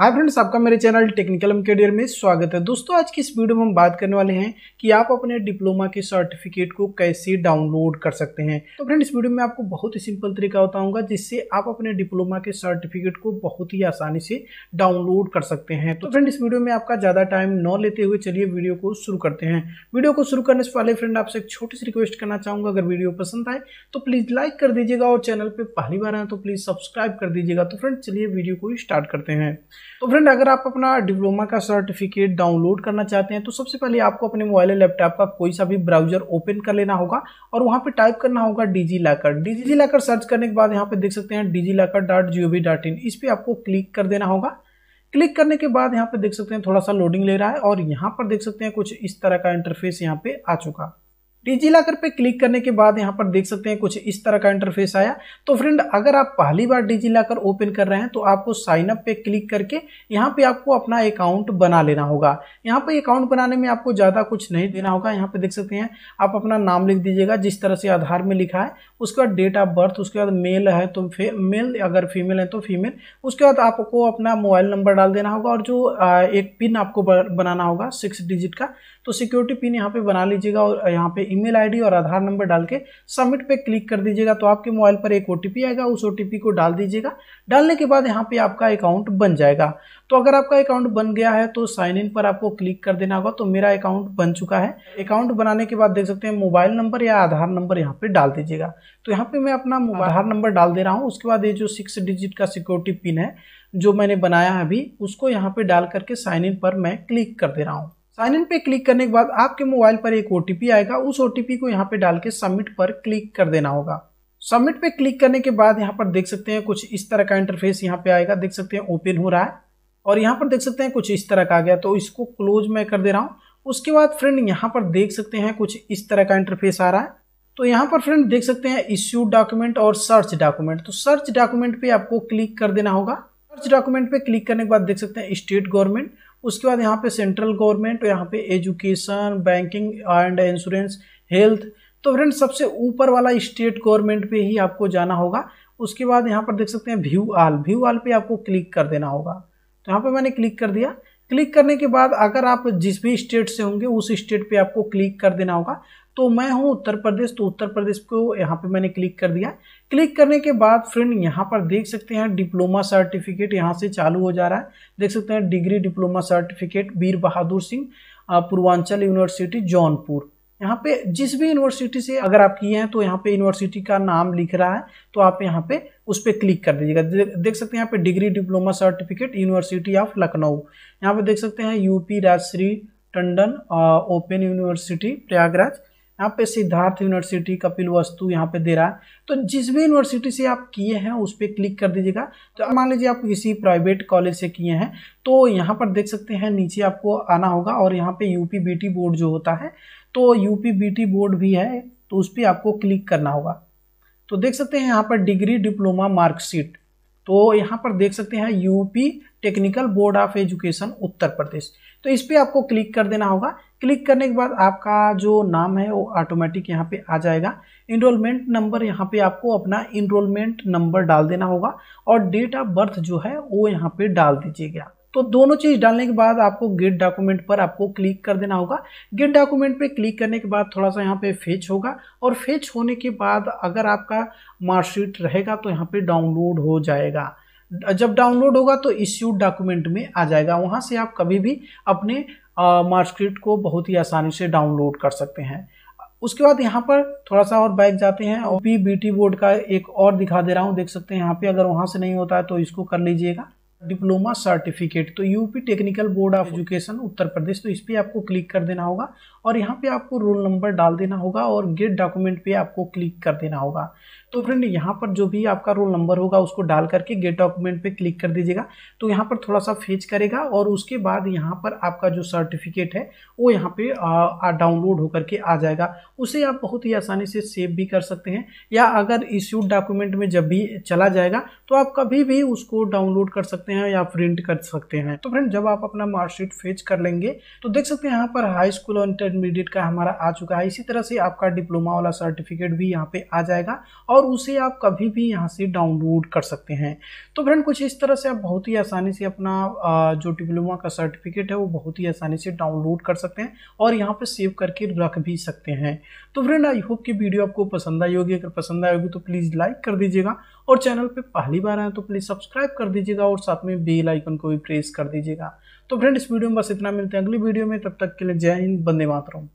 hi friends आपका मेरे channel technical M कैडियर में स्वागत है दोस्तों आज की इस वीडियो में हम बात करने वाले हैं कि आप अपने डिप्लोमा के सर्टिफिकेट को कैसे डाउनलोड कर सकते हैं तो फ्रेंड इस वीडियो में आपको बहुत ही सिंपल तरीका बताऊंगा जिससे आप अपने डिप्लोमा के सर्टिफिकेट को बहुत ही आसानी से डाउनलोड कर सकते हैं तो फ्रेंड इस वीडियो में आपका ज़्यादा टाइम न लेते हुए चलिए वीडियो को शुरू करते हैं वीडियो को शुरू करने से पहले फ्रेंड आपसे एक छोटी सी रिक्वेस्ट करना चाहूँगा अगर वीडियो पसंद आए तो प्लीज़ लाइक कर दीजिएगा और चैनल पर पहली बार आए तो प्लीज़ सब्सक्राइब कर दीजिएगा तो फ्रेंड चलिए वीडियो को स्टार्ट करते हैं तो फ्रेंड अगर आप अपना डिप्लोमा का सर्टिफिकेट डाउनलोड करना चाहते हैं तो सबसे पहले आपको अपने मोबाइल या लैपटॉप का कोई सा भी ब्राउजर ओपन कर लेना होगा और वहाँ पे टाइप करना होगा डिजी लाकर डिजी लाकर सर्च करने के बाद यहाँ पे देख सकते हैं DigiLocker dot G O V dot in इस पर आपको क्लिक कर देना होगा क्लिक करने के बाद यहाँ पर देख सकते हैं थोड़ा सा लोडिंग ले रहा है और यहाँ पर देख सकते हैं कुछ इस तरह का इंटरफेस यहाँ पर आ चुका डिजी लॉकर पे क्लिक करने के बाद यहाँ पर देख सकते हैं कुछ इस तरह का इंटरफेस आया तो फ्रेंड अगर आप पहली बार डिजी लॉकर ओपन कर रहे हैं तो आपको साइन अप पे क्लिक करके यहाँ पे आपको अपना अकाउंट बना लेना होगा यहाँ पे अकाउंट बनाने में आपको ज़्यादा कुछ नहीं देना होगा यहाँ पे देख सकते हैं आप अपना नाम लिख दीजिएगा जिस तरह से आधार में लिखा है उसके बाद डेट ऑफ बर्थ उसके बाद मेल है तो मेल अगर फीमेल है तो फीमेल उसके बाद आपको अपना मोबाइल नंबर डाल देना होगा और जो एक पिन आपको बनाना होगा सिक्स डिजिट का तो सिक्योरिटी पिन यहाँ पे बना लीजिएगा और यहाँ पे ईमेल आईडी और आधार नंबर डाल के सबमिट पे क्लिक कर दीजिएगा तो आपके मोबाइल पर एक ओटीपी आएगा उस ओटीपी को डाल दीजिएगा डालने के बाद यहाँ पे आपका अकाउंट बन जाएगा तो अगर आपका अकाउंट बन गया है तो साइन इन पर आपको क्लिक कर देना होगा तो मेरा अकाउंट बन चुका है अकाउंट बनाने के बाद देख सकते हैं मोबाइल नंबर या आधार नंबर यहाँ पे डाल दीजिएगा तो यहाँ पे मैं अपना आधार नंबर डाल दे रहा हूँ उसके बाद ये जो सिक्स डिजिट का सिक्योरिटी पिन है जो मैंने बनाया है अभी उसको यहाँ पे डाल करके साइन इन पर मैं क्लिक कर दे रहा हूँ साइन इन पे क्लिक करने के बाद आपके मोबाइल पर एक ओ आएगा उस ओ को यहाँ पे डाल के सबमिट पर क्लिक कर देना होगा सबमिट पे क्लिक करने के बाद यहाँ पर देख सकते हैं कुछ इस तरह का इंटरफेस यहाँ पे आएगा देख सकते हैं ओपन हो रहा है और यहाँ पर देख सकते हैं कुछ इस तरह का आ गया तो इसको क्लोज मैं कर दे रहा हूँ उसके बाद फ्रेंड यहाँ पर देख सकते हैं कुछ इस तरह का इंटरफेस आ रहा है तो यहाँ पर फ्रेंड देख सकते हैं इश्यू डॉक्यूमेंट और सर्च डॉक्यूमेंट तो सर्च डॉक्यूमेंट पे आपको क्लिक कर देना होगा सर्च डॉक्यूमेंट पे क्लिक करने के बाद देख सकते हैं स्टेट गवर्नमेंट उसके बाद यहाँ पे सेंट्रल गवर्नमेंट यहाँ पे education banking and insurance health तो फ्रेंड सबसे ऊपर वाला स्टेट गवर्नमेंट पे ही आपको जाना होगा उसके बाद यहाँ पर देख सकते हैं व्यू आल व्यू आल पे आपको क्लिक कर देना होगा तो यहाँ पे मैंने क्लिक कर दिया क्लिक करने के बाद अगर आप जिस भी स्टेट से होंगे उस स्टेट पे आपको क्लिक कर देना होगा तो मैं हूं उत्तर प्रदेश तो उत्तर प्रदेश को यहाँ पे मैंने क्लिक कर दिया क्लिक करने के बाद फ्रेंड यहाँ पर देख सकते हैं डिप्लोमा सर्टिफिकेट यहाँ से चालू हो जा रहा है देख सकते हैं degree diploma certificate Veer Bahadur Singh Purvanchal university Jaunpur यहाँ पे जिस भी यूनिवर्सिटी से अगर आप किए हैं तो यहाँ पे यूनिवर्सिटी का नाम लिख रहा है तो आप यहाँ पे उस पर क्लिक कर दीजिएगा दे, देख सकते हैं यहाँ पे degree diploma certificate university of Lucknow यहाँ पे देख सकते हैं UP Rajarshi Tandon open university Prayagraj यहाँ पे सिद्धार्थ यूनिवर्सिटी कपिल वस्तु यहाँ पे दे रहा है तो जिस भी यूनिवर्सिटी से आप किए हैं उस पर क्लिक कर दीजिएगा तो मान लीजिए आप किसी प्राइवेट कॉलेज से किए हैं तो यहाँ पर देख सकते हैं नीचे आपको आना होगा और यहाँ पे यूपी बीटी बोर्ड जो होता है तो यूपी बीटी बोर्ड भी है तो उस पर आपको क्लिक करना होगा तो देख सकते हैं यहाँ पर डिग्री डिप्लोमा मार्कशीट तो यहाँ पर देख सकते हैं UP technical board of education Uttar Pradesh तो इस पर आपको क्लिक कर देना होगा क्लिक करने के बाद आपका जो नाम है वो ऑटोमेटिक यहाँ पे आ जाएगा इनरोलमेंट नंबर यहाँ पे आपको अपना इनरोलमेंट नंबर डाल देना होगा और डेट ऑफ बर्थ जो है वो यहाँ पे डाल दीजिएगा तो दोनों चीज़ डालने के बाद आपको गेट डॉक्यूमेंट पर आपको क्लिक कर देना होगा गेट डॉक्यूमेंट पे क्लिक करने के बाद थोड़ा सा यहाँ पे फेच होगा और फेच होने के बाद अगर आपका मार्कशीट रहेगा तो यहाँ पे डाउनलोड हो जाएगा जब डाउनलोड होगा तो इश्यू डॉक्यूमेंट में आ जाएगा वहाँ से आप कभी भी अपने मार्कशीट को बहुत ही आसानी से डाउनलोड कर सकते हैं उसके बाद यहाँ पर थोड़ा सा और बाइक जाते हैं और पी बोर्ड का एक और दिखा दे रहा हूँ देख सकते हैं यहाँ पे अगर वहाँ से नहीं होता है तो इसको कर लीजिएगा डिप्लोमा सर्टिफिकेट तो UP technical board of education Uttar Pradesh तो इस पर आपको क्लिक कर देना होगा और यहाँ पे आपको रोल नंबर डाल देना होगा और गेट डॉक्यूमेंट पे आपको क्लिक कर देना होगा तो फ्रेंड यहाँ पर जो भी आपका रोल नंबर होगा उसको डाल करके गेट डॉक्यूमेंट पे क्लिक कर दीजिएगा तो यहाँ पर थोड़ा सा फेच करेगा और उसके बाद यहाँ पर आपका जो सर्टिफिकेट है वो यहाँ पे डाउनलोड होकर के आ जाएगा उसे आप बहुत ही आसानी से सेव भी कर सकते हैं या अगर इश्यूड डॉक्यूमेंट में जब भी चला जाएगा तो आप कभी भी उसको डाउनलोड कर सकते हैं या प्रिंट कर सकते हैं तो फ्रेंड जब आप अपना मार्कशीट फेच कर लेंगे तो देख सकते हैं यहाँ पर हाई स्कूल और इंटर इंटरमीडिएट का हमारा आ चुका है इसी तरह से आपका डिप्लोमा वाला सर्टिफिकेट भी यहाँ पे आ जाएगा और उसे आप कभी भी यहाँ से डाउनलोड कर सकते हैं तो फ्रेंड कुछ इस तरह से आप बहुत ही आसानी से अपना जो डिप्लोमा का सर्टिफिकेट है वो बहुत ही आसानी से डाउनलोड कर सकते हैं और यहाँ पर सेव करके रख भी सकते हैं तो फ्रेंड आई होप की वीडियो आपको पसंद आई होगी अगर पसंद आई होगी तो प्लीज़ लाइक कर दीजिएगा और चैनल पर पहली बार आए तो प्लीज़ सब्सक्राइब कर दीजिएगा और साथ में बेल आइकन को भी प्रेस कर दीजिएगा तो फ्रेंड इस वीडियो में बस इतना मिलते हैं अगली वीडियो में तब तक के लिए जय हिंद बंदे मातरम